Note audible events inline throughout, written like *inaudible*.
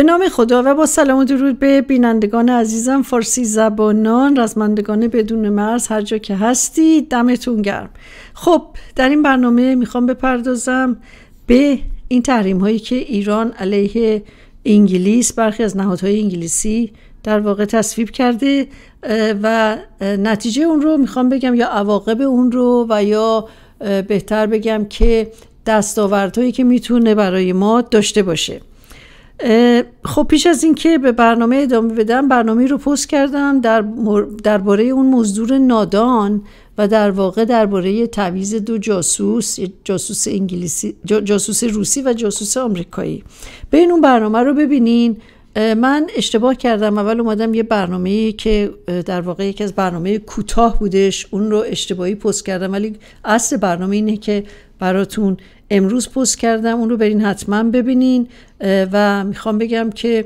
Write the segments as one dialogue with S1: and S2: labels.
S1: به نام خدا و با سلام و درود به بینندگان عزیزم فارسی زبانان رزمندگان بدون مرز هر جا که هستید دمتون گرم خب در این برنامه میخوام بپردازم به این تحریم هایی که ایران علیه انگلیس برخی از نهادهای انگلیسی در واقع تصویب کرده و نتیجه اون رو میخوام بگم یا عواقب اون رو و یا بهتر بگم که دستاوردهایی که میتونه برای ما داشته باشه خب پیش از اینکه به برنامه ادامه بدم برنامه رو پست کردم در درباره اون مزدور نادان و در واقع درباره تعویز دو جاسوس جاسوس انگلیسی جاسوس روسی و جاسوس آمریکایی بین اون برنامه رو ببینین من اشتباه کردم اول اومدم یه برنامه که در واقع یکی از برنامه کوتاه بودش اون رو اشتباهی پست کردم ولی اصل برنامه اینه که براتون امروز پست کردم اون رو برین حتما ببینین و میخوام بگم که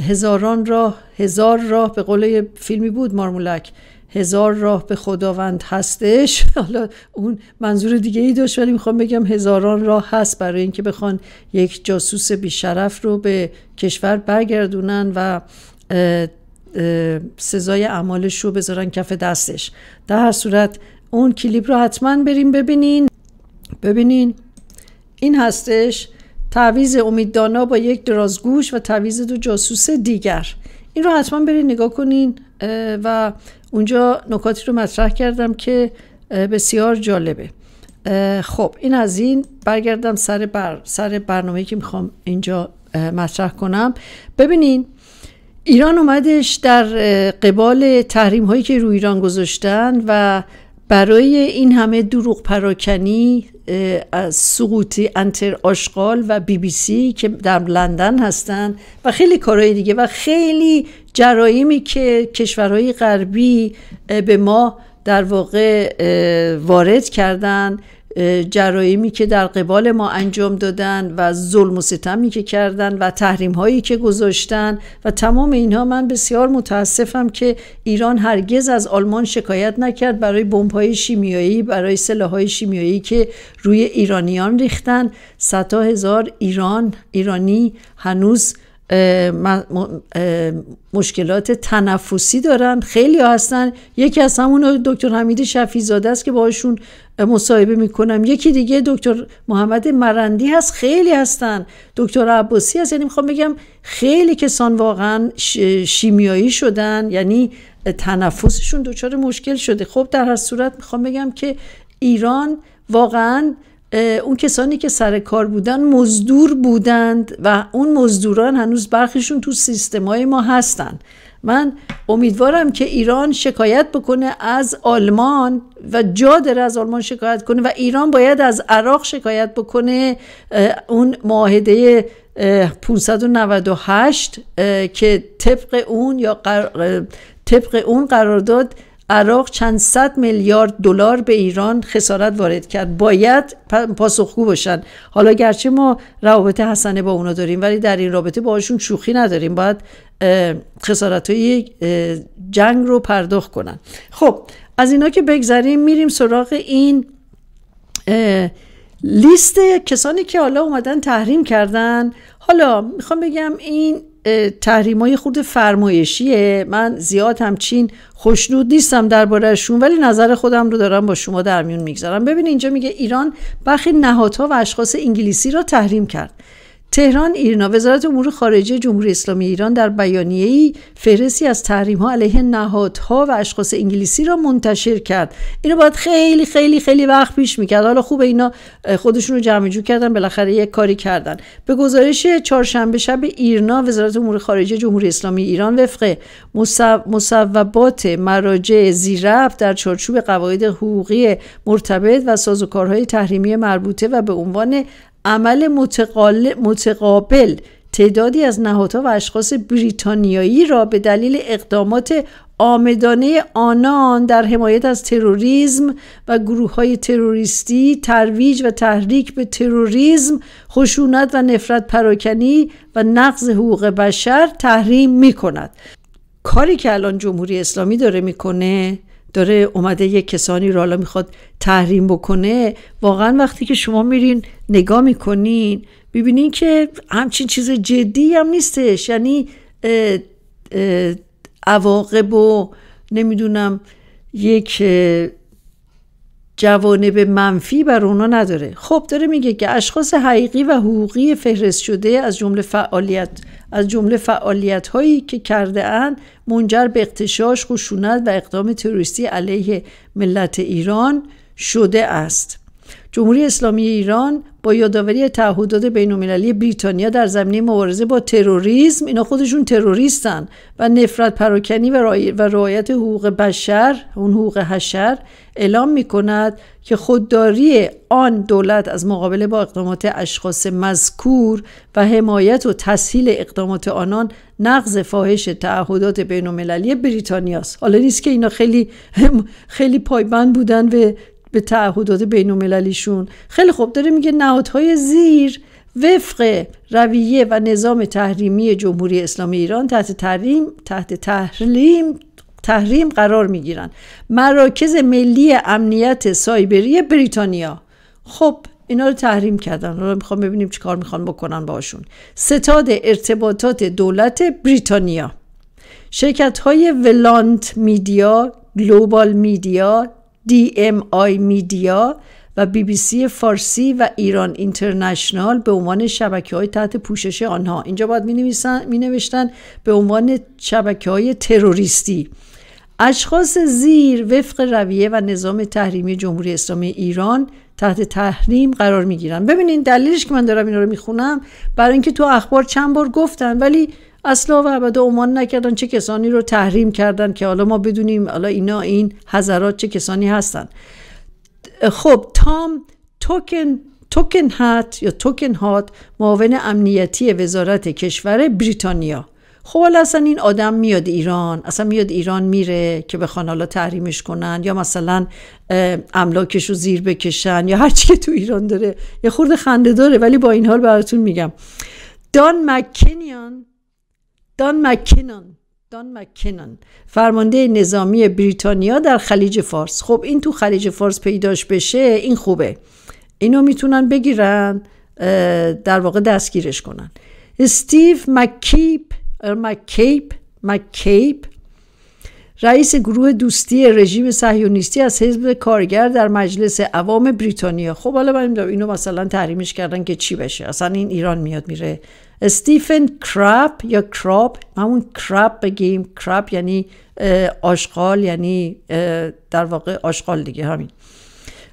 S1: هزاران راه هزار راه به قول فیلمی بود مارمولک هزار راه به خداوند هستش *laughs* حالا اون منظور دیگه ای داشت ولی میخوام بگم هزاران راه هست برای اینکه بخوان یک جاسوس بیشرف رو به کشور برگردونن و سزای اعمالش رو بذارن کف دستش در هر صورت اون کلیپ رو حتما بریم ببینین ببینین این هستش تعویز امیددانا با یک درازگوش و تعویز دو جاسوس دیگر این رو حتما برین نگاه کنین و اونجا نکاتی رو مطرح کردم که بسیار جالبه خب این از این برگردم سر, بر، سر برنامه که میخوام اینجا مطرح کنم ببینین ایران اومدش در قبال تحریم هایی که روی ایران گذاشتن و برای این همه دروغ پراکنی از سقوط انتر آشغال و بی بی سی که در لندن هستن و خیلی کارهای دیگه و خیلی جرایمی که کشورهای غربی به ما در واقع وارد کردن جرایمی که در قبال ما انجام دادن و ظلم و ستمی که کردن و تحریم هایی که گذاشتن و تمام اینها من بسیار متاسفم که ایران هرگز از آلمان شکایت نکرد برای بمب های شیمیایی برای سلاح های شیمیایی که روی ایرانیان ریختن صدها هزار ایران ایرانی هنوز مشکلات تنفسی دارن خیلی هستن یکی از همون دکتر حمید شفیزاده است که باشون مصاحبه میکنم یکی دیگه دکتر محمد مرندی هست خیلی هستن دکتر عباسی هست یعنی میخوام بگم خیلی کسان واقعا شیمیایی شدن یعنی تنفسشون دچار مشکل شده خب در هر صورت میخوام بگم که ایران واقعا اون کسانی که سر کار بودن مزدور بودند و اون مزدوران هنوز برخیشون تو سیستمای ما هستن من امیدوارم که ایران شکایت بکنه از آلمان و جا داره از آلمان شکایت کنه و ایران باید از عراق شکایت بکنه اون معاهده 598 که طبق اون یا قر... طبق اون قرارداد عراق چند صد میلیارد دلار به ایران خسارت وارد کرد باید پاسخگو باشن حالا گرچه ما روابط حسنه با اونا داریم ولی در این رابطه باشون شوخی نداریم باید خسارت های جنگ رو پرداخت کنن خب از اینا که بگذریم میریم سراغ این لیست کسانی که حالا اومدن تحریم کردن حالا میخوام بگم این های خود فرمایشیه من زیاد همچین خوشنود نیستم دربارهشون ولی نظر خودم رو دارم با شما در میون میگذارم ببین اینجا میگه ایران برخی نهادها و اشخاص انگلیسی را تحریم کرد تهران ایرنا وزارت امور خارجه جمهوری اسلامی ایران در ای فهرستی از تحریم ها علیه نهادها و اشخاص انگلیسی را منتشر کرد. اینو باید خیلی خیلی خیلی وقت پیش میکرد. حالا خوب اینا خودشون رو جمع جور کردن بالاخره یک کاری کردن. به گزارش چهارشنبه شب ایرنا وزارت امور خارجه جمهوری اسلامی ایران وفق مصوبات مراجع زیرب در چارچوب قواعد حقوقی مرتبط و سازوکارهای تحریمی مربوطه و به عنوان عمل متقابل تعدادی از نهادها و اشخاص بریتانیایی را به دلیل اقدامات آمدانه آنان در حمایت از تروریزم و گروه های تروریستی ترویج و تحریک به تروریزم، خشونت و نفرت پراکنی و نقض حقوق بشر تحریم می کند کاری که الان جمهوری اسلامی داره میکنه داره اومده یه کسانی رو حالا میخواد تحریم بکنه واقعا وقتی که شما میرین نگاه میکنین ببینین که همچین چیز جدی هم نیستش یعنی عواقب و نمیدونم یک جوانب منفی بر اونا نداره خب داره میگه که اشخاص حقیقی و حقوقی فهرست شده از جمله فعالیت از جمله فعالیت هایی که کرده اند منجر به اقتشاش خشونت و اقدام تروریستی علیه ملت ایران شده است جمهوری اسلامی ایران با یادآوری تعهدات بینالمللی بریتانیا در زمینه مبارزه با تروریسم اینا خودشون تروریستن و نفرت پراکنی و, و رعایت حقوق بشر اون حقوق حشر اعلام می که خودداری آن دولت از مقابله با اقدامات اشخاص مذکور و حمایت و تسهیل اقدامات آنان نقض فاحش تعهدات بین بریتانیاست حالا نیست که اینا خیلی خیلی پایبند بودن و به تعهدات بین خیلی خوب داره میگه نهادهای زیر وفق رویه و نظام تحریمی جمهوری اسلامی ایران تحت تحریم تحت تحریم تحریم قرار میگیرن مراکز ملی امنیت سایبری بریتانیا خب اینا رو تحریم کردن حالا میخوام ببینیم چی کار میخوان بکنن باشون ستاد ارتباطات دولت بریتانیا شرکت های ولانت میدیا گلوبال میدیا دی ام آی میدیا و بی بی سی فارسی و ایران اینترنشنال به عنوان شبکه های تحت پوشش آنها اینجا باید می, نوشتن به عنوان شبکه های تروریستی اشخاص زیر وفق رویه و نظام تحریمی جمهوری اسلامی ایران تحت تحریم قرار می گیرن ببینین دلیلش که من دارم اینا رو خونم برای اینکه تو اخبار چند بار گفتن ولی اصلا و ابدا عنوان نکردن چه کسانی رو تحریم کردن که حالا ما بدونیم حالا اینا این حضرات چه کسانی هستن خب تام توکن توکن هات یا توکن هات معاون امنیتی وزارت کشور بریتانیا خب حالا اصلا این آدم میاد ایران اصلا میاد ایران میره که به حالا تحریمش کنن یا مثلا املاکش رو زیر بکشن یا هرچی که تو ایران داره یه خورده خنده داره ولی با این حال براتون میگم دان مکنیان دان مکینون دان فرمانده نظامی بریتانیا در خلیج فارس خب این تو خلیج فارس پیداش بشه این خوبه اینو میتونن بگیرن در واقع دستگیرش کنن استیو مکیپ مکیپ مکیپ رئیس گروه دوستی رژیم صهیونیستی از حزب کارگر در مجلس عوام بریتانیا خب حالا من اینو مثلا تحریمش کردن که چی بشه اصلا این ایران میاد میره استیفن کراب یا کراب همون کراب بگیم کراب یعنی آشغال یعنی در واقع آشغال دیگه همین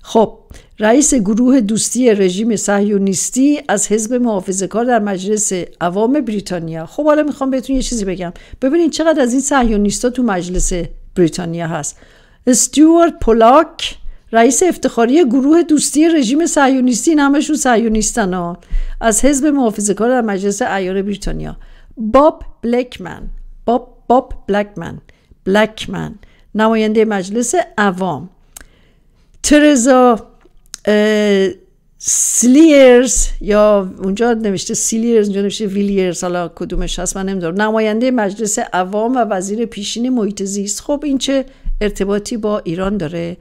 S1: خب رئیس گروه دوستی رژیم صهیونیستی از حزب محافظه کار در مجلس عوام بریتانیا خب حالا میخوام بهتون یه چیزی بگم ببینید چقدر از این صهیونیستا تو مجلس بریتانیا هست استیوارد پولاک رئیس افتخاری گروه دوستی رژیم صهیونیستی این همشون ها از حزب محافظه کار در مجلس ایار بریتانیا باب بلکمن باب باب بلکمن بلکمن نماینده مجلس عوام ترزا سلیرز یا اونجا نوشته سلیرز اونجا نوشته ویلیرز حالا کدومش هست من نمیدونم نماینده مجلس عوام و وزیر پیشین محیط زیست خب این چه ارتباطی با ایران داره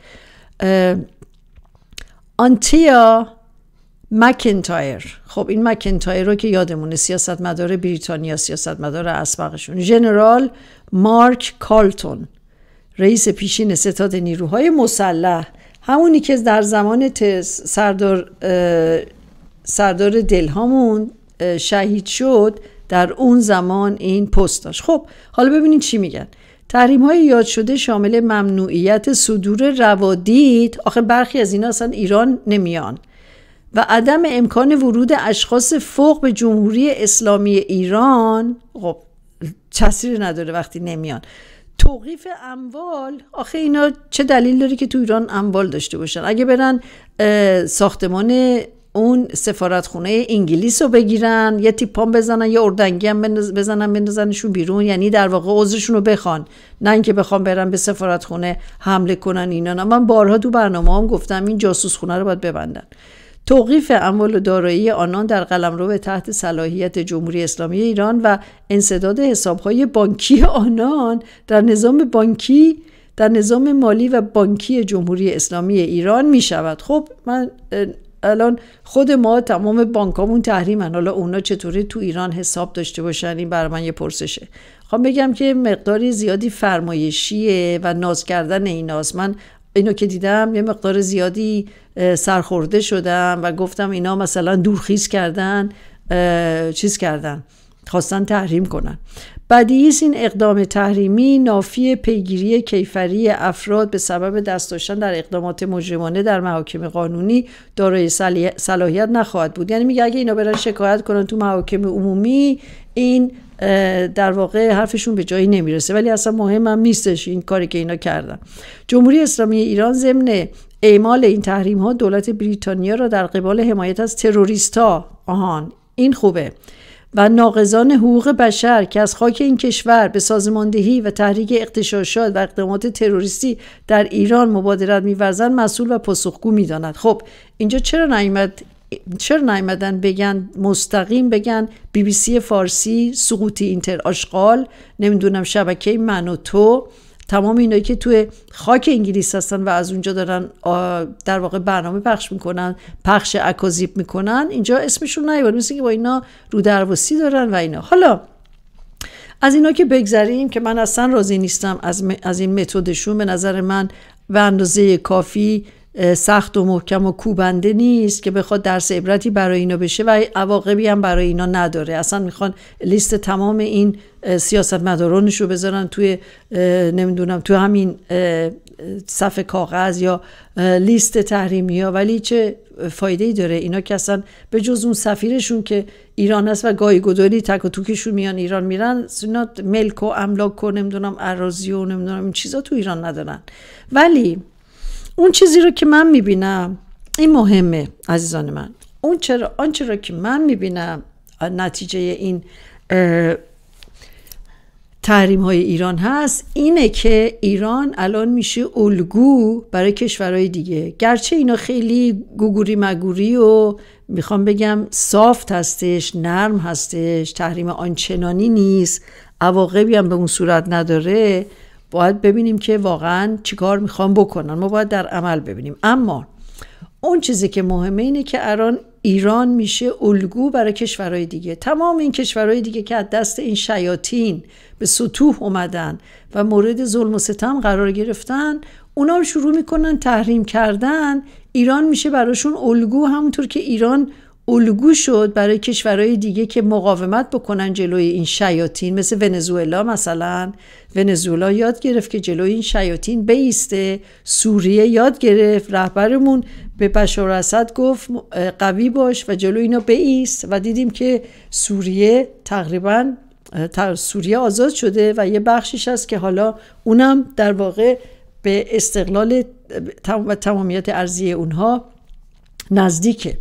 S1: آنتیا مکنتایر خب این مکنتایر رو که یادمونه سیاستمدار بریتانیا سیاستمدار اسبقشون جنرال مارک کالتون رئیس پیشین ستاد نیروهای مسلح همونی که در زمان سردار سردار دلهامون شهید شد در اون زمان این پست داشت خب حالا ببینید چی میگن تحریم های یاد شده شامل ممنوعیت صدور روادید آخه برخی از اینا اصلا ایران نمیان و عدم امکان ورود اشخاص فوق به جمهوری اسلامی ایران خب تاثیر نداره وقتی نمیان توقیف اموال آخه اینا چه دلیل داره که تو ایران اموال داشته باشن اگه برن ساختمان اون سفارتخونه انگلیس رو بگیرن یه تیپام بزنن یه اردنگی هم بزنن بندازنشون بیرون یعنی در واقع عذرشون رو بخوان نه اینکه بخوام برن به سفارتخونه حمله کنن اینا نه من بارها تو برنامه هم گفتم این جاسوس خونه رو باید ببندن توقیف اموال و دارایی آنان در رو به تحت صلاحیت جمهوری اسلامی ایران و انصداد حسابهای بانکی آنان در نظام بانکی در نظام مالی و بانکی جمهوری اسلامی ایران می شود خب من الان خود ما تمام بانکامون تحریمن حالا اونا چطوری تو ایران حساب داشته باشن این بر من یه پرسشه خب بگم که مقداری زیادی فرمایشیه و ناز کردن این ناز من اینو که دیدم یه مقدار زیادی سرخورده شدم و گفتم اینا مثلا دورخیز کردن چیز کردن خواستن تحریم کنن بدیهی است این اقدام تحریمی نافی پیگیری کیفری افراد به سبب دست داشتن در اقدامات مجرمانه در محاکم قانونی دارای صلاحیت نخواهد بود یعنی میگه اگه اینا برن شکایت کنن تو محاکم عمومی این در واقع حرفشون به جایی نمیرسه ولی اصلا مهم هم نیستش این کاری که اینا کردن جمهوری اسلامی ایران ضمن اعمال این تحریم ها دولت بریتانیا را در قبال حمایت از تروریست ها آهان این خوبه و ناقضان حقوق بشر که از خاک این کشور به سازماندهی و تحریک اقتشاشات و اقدامات تروریستی در ایران مبادرت میورزند مسئول و پاسخگو میداند خب اینجا چرا نیامد چرا بگن مستقیم بگن بی بی سی فارسی سقوط اینتر آشغال نمیدونم شبکه من و تو تمام اینایی که توی خاک انگلیس هستن و از اونجا دارن در واقع برنامه پخش میکنن پخش اکازیب میکنن اینجا اسمشون نیومد مثل که با اینا رو درواسی دارن و اینا حالا از اینا که بگذریم که من اصلا راضی نیستم از, از این متدشون به نظر من و اندازه کافی سخت و محکم و کوبنده نیست که بخواد درس عبرتی برای اینا بشه و عواقبی هم برای اینا نداره اصلا میخوان لیست تمام این سیاست مدارانش رو بذارن توی نمیدونم توی همین صف کاغذ یا لیست تحریمی ها ولی چه فایده ای داره اینا که اصلا به جز اون سفیرشون که ایران هست و گاهی گداری تک و توکشون میان ایران میرن اینا ملک و املاک و نمیدونم اراضی و نمیدونم این چیزا تو ایران ندارن ولی اون چیزی رو که من میبینم این مهمه عزیزان من اون چرا آنچه را که من میبینم نتیجه این تحریم های ایران هست اینه که ایران الان میشه الگو برای کشورهای دیگه گرچه اینا خیلی گوگوری مگوری و میخوام بگم سافت هستش نرم هستش تحریم آنچنانی نیست عواقبی هم به اون صورت نداره باید ببینیم که واقعا چیکار میخوام بکنن ما باید در عمل ببینیم اما اون چیزی که مهمه اینه که الان ایران میشه الگو برای کشورهای دیگه تمام این کشورهای دیگه که از دست این شیاطین به سطوح اومدن و مورد ظلم و ستم قرار گرفتن اونا شروع میکنن تحریم کردن ایران میشه براشون الگو همونطور که ایران الگو شد برای کشورهای دیگه که مقاومت بکنن جلوی این شیاطین مثل ونزوئلا مثلا ونزوئلا یاد گرفت که جلوی این شیاطین بیسته سوریه یاد گرفت رهبرمون به بشار اسد گفت قوی باش و جلوی اینا بیست و دیدیم که سوریه تقریبا سوریه آزاد شده و یه بخشش هست که حالا اونم در واقع به استقلال و تمامیت ارزی اونها نزدیکه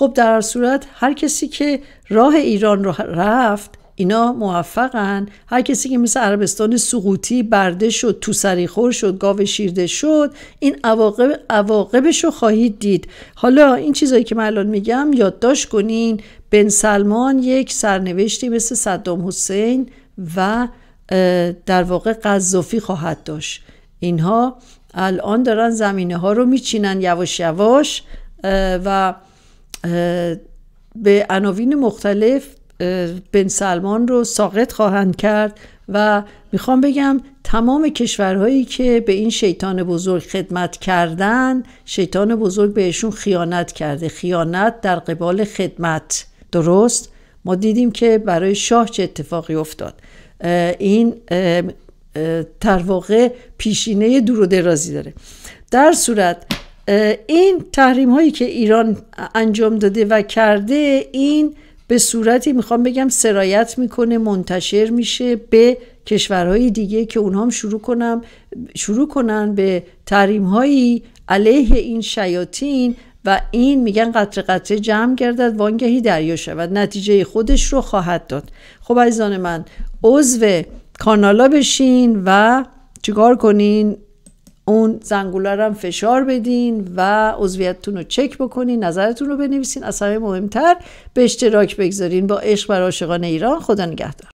S1: خب در صورت هر کسی که راه ایران رو رفت اینا موفقن هر کسی که مثل عربستان سقوطی برده شد تو خور شد گاو شیرده شد این عواقب عواقبش رو خواهید دید حالا این چیزایی که من الان میگم یادداشت کنین بن سلمان یک سرنوشتی مثل صدام حسین و در واقع قذافی خواهد داشت اینها الان دارن زمینه ها رو میچینن یواش یواش و به عناوین مختلف بن سلمان رو ساقط خواهند کرد و میخوام بگم تمام کشورهایی که به این شیطان بزرگ خدمت کردن شیطان بزرگ بهشون خیانت کرده خیانت در قبال خدمت درست ما دیدیم که برای شاه چه اتفاقی افتاد این در پیشینه دور و درازی داره در صورت این تحریم هایی که ایران انجام داده و کرده این به صورتی میخوام بگم سرایت میکنه منتشر میشه به کشورهای دیگه که اونها هم شروع کنم شروع کنن به تحریم هایی علیه این شیاطین و این میگن قطره قطره جمع گردد وانگهی دریا شود نتیجه خودش رو خواهد داد خب عزیزان من عضو کانالا بشین و چیکار کنین اون زنگوله هم فشار بدین و عضویتتون رو چک بکنین نظرتون رو بنویسین از همه مهمتر به اشتراک بگذارین با عشق بر عاشقان ایران خدا نگهدار